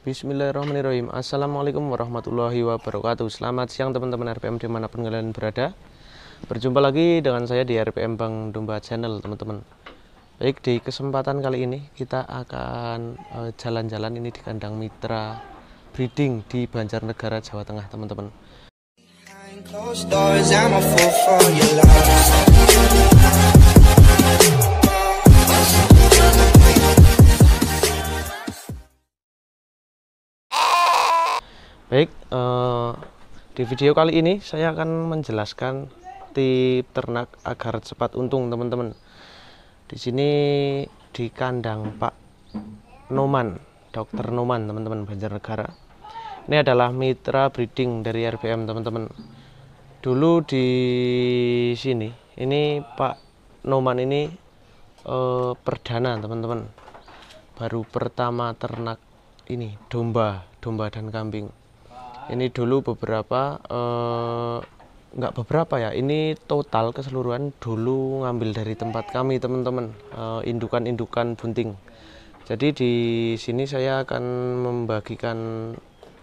Bismillahirrahmanirrahim Assalamualaikum warahmatullahi wabarakatuh Selamat siang teman-teman RPM dimanapun kalian berada Berjumpa lagi dengan saya di RPM Bang Domba Channel teman-teman Baik di kesempatan kali ini kita akan eh, jalan-jalan ini di kandang mitra breeding di Banjarnegara Jawa Tengah teman-teman Close doors, I'm a fool for your love. Baik, eh, di video kali ini saya akan menjelaskan tip ternak agar cepat untung, teman-teman. Di sini di kandang Pak Noman, Dokter Noman, teman-teman Banjarnegara. Ini adalah mitra breeding dari RBM, teman-teman. Dulu di sini, ini Pak Noman ini eh, perdana, teman-teman. Baru pertama ternak ini domba, domba dan kambing ini dulu beberapa eh, nggak beberapa ya ini total keseluruhan dulu ngambil dari tempat kami teman-teman eh, indukan-indukan bunting jadi di sini saya akan membagikan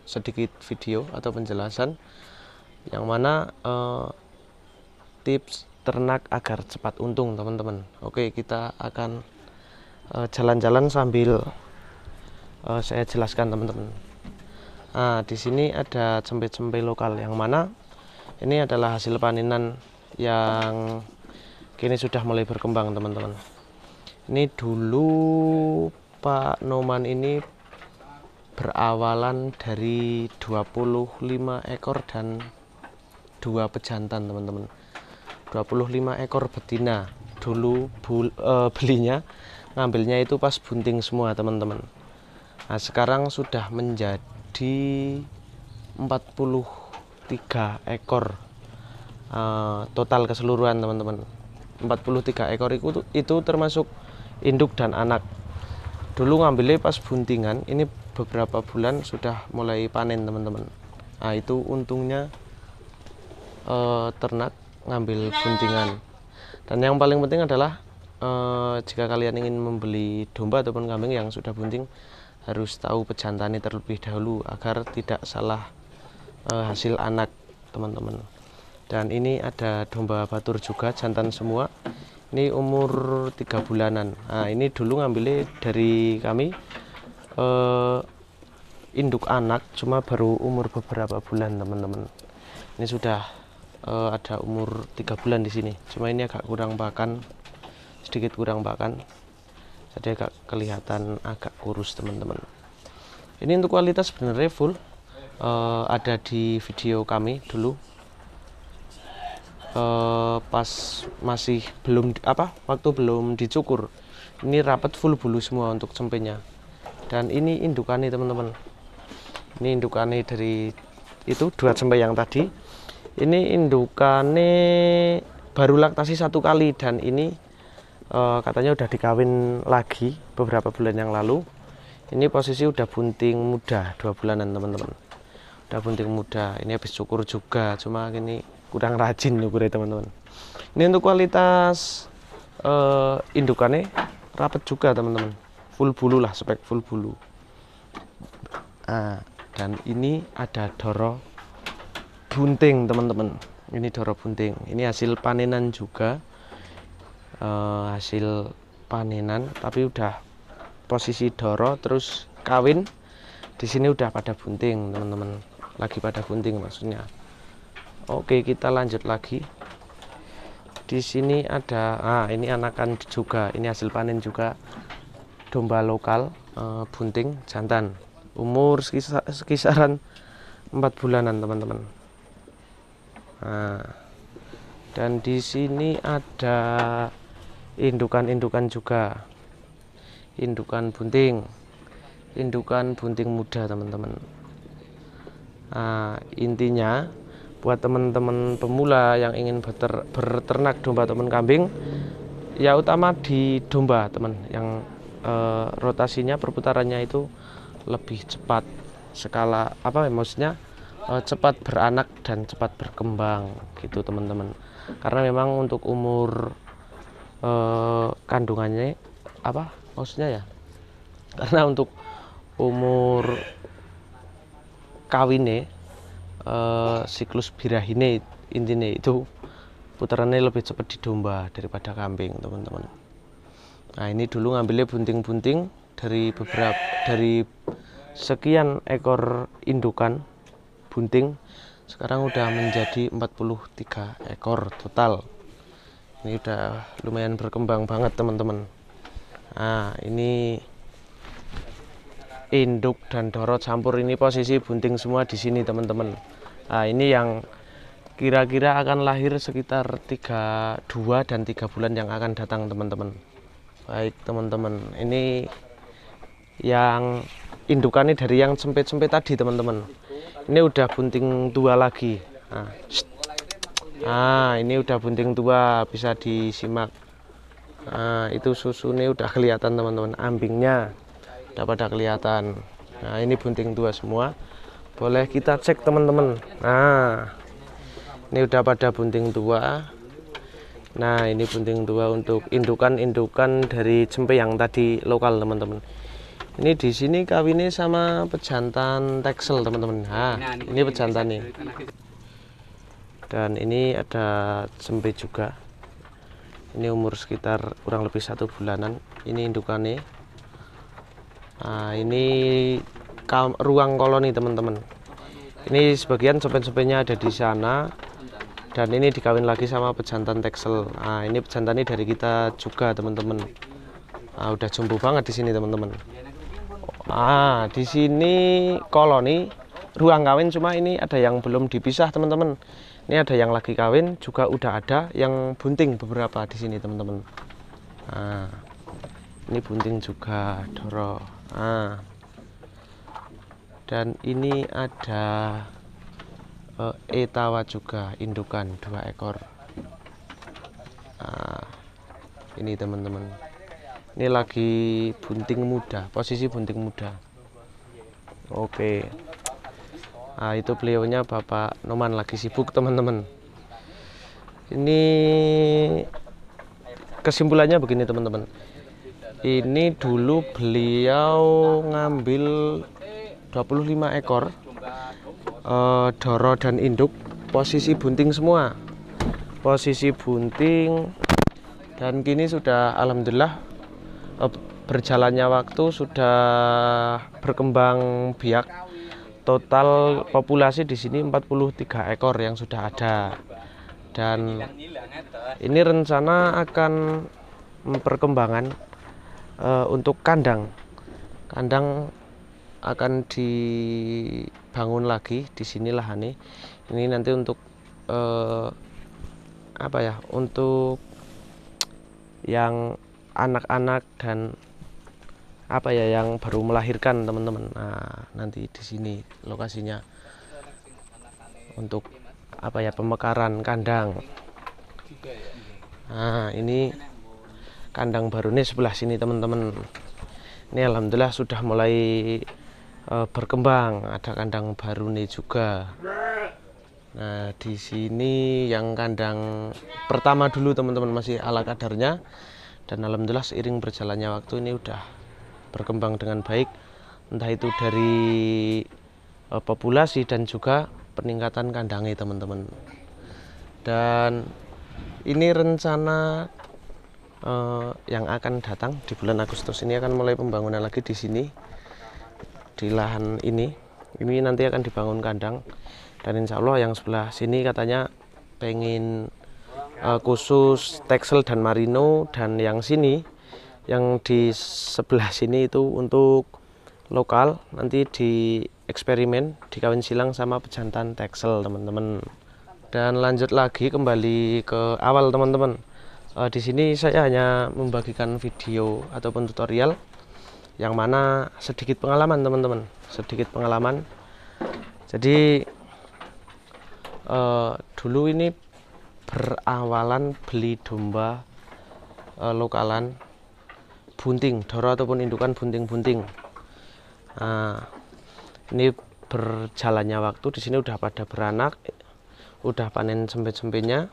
sedikit video atau penjelasan yang mana eh, tips ternak agar cepat untung teman-teman oke kita akan eh, jalan-jalan sambil saya jelaskan teman-teman Nah, di sini ada cempe-cempe lokal yang mana ini adalah hasil panenan yang kini sudah mulai berkembang teman-teman. Ini dulu Pak Noman ini berawalan dari 25 ekor dan dua pejantan teman-teman. 25 ekor betina dulu bul, e, belinya ngambilnya itu pas bunting semua teman-teman. Nah, sekarang sudah menjadi di 43 ekor uh, total keseluruhan teman-teman 43 ekor itu, itu termasuk induk dan anak dulu ngambilnya pas buntingan ini beberapa bulan sudah mulai panen teman-teman nah itu untungnya uh, ternak ngambil buntingan dan yang paling penting adalah uh, jika kalian ingin membeli domba ataupun kambing yang sudah bunting harus tahu ini terlebih dahulu agar tidak salah uh, hasil anak teman-teman dan ini ada domba batur juga jantan semua ini umur tiga bulanan nah ini dulu ngambilnya dari kami uh, induk anak cuma baru umur beberapa bulan teman-teman ini sudah uh, ada umur tiga bulan di sini cuma ini agak kurang makan sedikit kurang makan tadi agak kelihatan agak kurus teman-teman ini untuk kualitas sebenarnya full uh, ada di video kami dulu uh, pas masih belum apa waktu belum dicukur ini rapat full bulu semua untuk cempenya dan ini indukan nih teman-teman ini indukan nih dari itu dua cempe yang tadi ini indukan nih baru laktasi satu kali dan ini uh, katanya udah dikawin lagi beberapa bulan yang lalu ini posisi udah bunting muda dua bulanan teman-teman udah bunting muda ini habis cukur juga cuma ini kurang rajin nyukurnya teman-teman ini untuk kualitas uh, indukannya rapet juga teman-teman full bulu lah spek full bulu nah, dan ini ada doro bunting teman-teman ini doro bunting ini hasil panenan juga uh, hasil panenan tapi udah posisi doro terus kawin di sini udah pada bunting teman-teman lagi pada bunting maksudnya oke kita lanjut lagi di sini ada ah ini anakan juga ini hasil panen juga domba lokal e, bunting jantan umur sekisar, sekisaran 4 bulanan teman-teman nah, dan di sini ada indukan-indukan juga indukan bunting indukan bunting muda teman-teman nah, intinya buat teman-teman pemula yang ingin beter, berternak domba teman kambing ya utama di domba teman yang eh, rotasinya perputarannya itu lebih cepat skala apa ya maksudnya eh, cepat beranak dan cepat berkembang gitu teman-teman karena memang untuk umur eh, kandungannya apa maksudnya ya karena untuk umur kawine eh, siklus birahine intinya itu putarannya lebih cepat di domba daripada kambing teman-teman nah ini dulu ngambilnya bunting-bunting dari beberapa dari sekian ekor indukan bunting sekarang udah menjadi 43 ekor total ini udah lumayan berkembang banget teman-teman nah ini induk dan dorot campur ini posisi bunting semua di sini teman-teman nah ini yang kira-kira akan lahir sekitar 3, 2 dan 3 bulan yang akan datang teman-teman baik teman-teman ini yang indukannya dari yang sempit-sempit tadi teman-teman ini udah bunting tua lagi nah, ah ini udah bunting tua bisa disimak nah, itu susunya udah kelihatan teman-teman ambingnya udah pada kelihatan nah ini bunting tua semua boleh kita cek teman-teman nah ini udah pada bunting tua nah ini bunting tua untuk indukan-indukan dari cempe yang tadi lokal teman-teman ini di sini kawinnya sama pejantan teksel teman-teman ah, nah ini pejantan nih dan ini ada cempe juga ini umur sekitar kurang lebih satu bulanan ini indukannya nah, ini ruang koloni teman-teman ini sebagian sopen-sopennya ada di sana dan ini dikawin lagi sama pejantan teksel nah ini pejantannya dari kita juga teman-teman nah, udah jumbo banget di sini teman-teman ah di sini koloni ruang kawin cuma ini ada yang belum dipisah teman-teman ini ada yang lagi kawin juga udah ada yang bunting beberapa di sini teman-teman. Nah, ini bunting juga doro. Nah, dan ini ada uh, etawa juga indukan dua ekor. Nah, ini teman-teman. Ini lagi bunting muda, posisi bunting muda. Oke. Okay. Nah, itu beliaunya Bapak Noman lagi sibuk teman-teman. Ini kesimpulannya begini teman-teman. Ini dulu beliau ngambil 25 ekor eh, doro dan induk, posisi bunting semua. Posisi bunting dan kini sudah alhamdulillah eh, berjalannya waktu sudah berkembang biak total populasi di sini 43 ekor yang sudah ada dan ini rencana akan perkembangan e, eh, untuk kandang kandang akan dibangun lagi di sini lahan ini nanti untuk e, apa ya untuk yang anak-anak dan apa ya yang baru melahirkan teman-teman nah nanti di sini lokasinya untuk apa ya pemekaran kandang nah ini kandang baru nih sebelah sini teman-teman ini alhamdulillah sudah mulai uh, berkembang ada kandang baru ini juga Nah, di sini yang kandang pertama dulu teman-teman masih ala kadarnya dan alhamdulillah seiring berjalannya waktu ini udah berkembang dengan baik entah itu dari uh, populasi dan juga peningkatan kandangnya teman-teman dan ini rencana uh, yang akan datang di bulan Agustus ini akan mulai pembangunan lagi di sini di lahan ini ini nanti akan dibangun kandang dan insya Allah yang sebelah sini katanya pengen uh, khusus teksel dan marino dan yang sini yang di sebelah sini itu untuk lokal nanti di eksperimen dikawin silang sama pejantan teksel teman-teman dan lanjut lagi kembali ke awal teman-teman e, di sini saya hanya membagikan video ataupun tutorial yang mana sedikit pengalaman teman-teman sedikit pengalaman jadi e, dulu ini berawalan beli domba e, lokalan bunting doro ataupun indukan bunting-bunting nah, ini berjalannya waktu di sini udah pada beranak udah panen sempit-sempitnya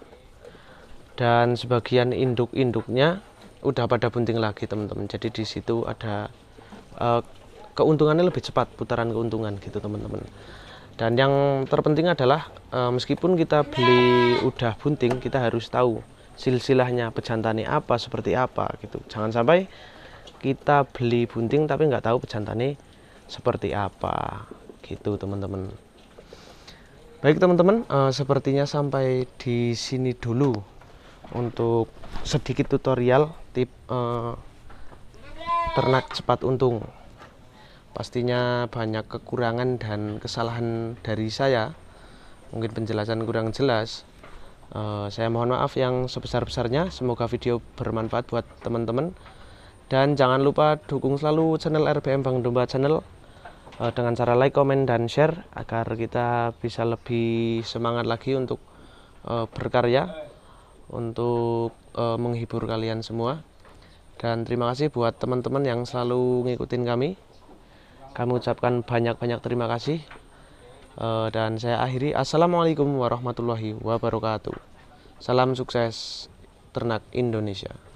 dan sebagian induk-induknya udah pada bunting lagi teman-teman jadi di situ ada uh, keuntungannya lebih cepat putaran keuntungan gitu teman-teman dan yang terpenting adalah eh, meskipun kita beli udah bunting kita harus tahu silsilahnya pejantannya apa seperti apa gitu jangan sampai kita beli bunting tapi nggak tahu pejantannya seperti apa gitu teman-teman baik teman-teman uh, sepertinya sampai di sini dulu untuk sedikit tutorial tip uh, ternak cepat untung pastinya banyak kekurangan dan kesalahan dari saya mungkin penjelasan kurang jelas uh, saya mohon maaf yang sebesar-besarnya semoga video bermanfaat buat teman-teman dan jangan lupa dukung selalu channel RBM Bang Domba Channel uh, dengan cara like, komen, dan share agar kita bisa lebih semangat lagi untuk uh, berkarya untuk uh, menghibur kalian semua dan terima kasih buat teman-teman yang selalu ngikutin kami kami ucapkan banyak-banyak terima kasih uh, dan saya akhiri assalamualaikum warahmatullahi wabarakatuh salam sukses ternak Indonesia